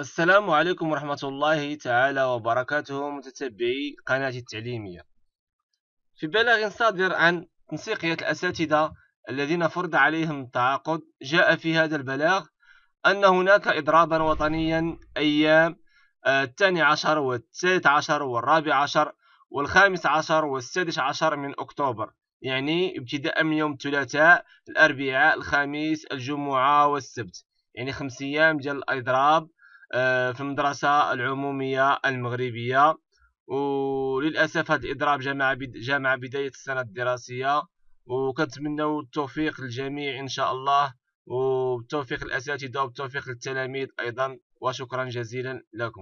السلام عليكم ورحمة الله تعالى وبركاته متتبعي قناة التعليمية في بلاغ صادر عن تنسيقية الأساتذة الذين فرض عليهم التعاقد جاء في هذا البلاغ أن هناك إضرابا وطنيا أيام آه، الثاني عشر والثالث عشر والرابع عشر والخامس عشر والسادس عشر من أكتوبر يعني ابتداء من يوم الثلاثاء الأربعاء الخميس الجمعة والسبت يعني خمس أيام ديال الإضراب آه، في المدرسة العمومية المغربية وللأسف هذا الإضراب جمع جمع بداية السنة الدراسية وكنتمنوا التوفيق للجميع إن شاء الله وبالتوفيق الأساتذة وبالتوفيق للتلاميذ أيضا وشكرا جزيلا لكم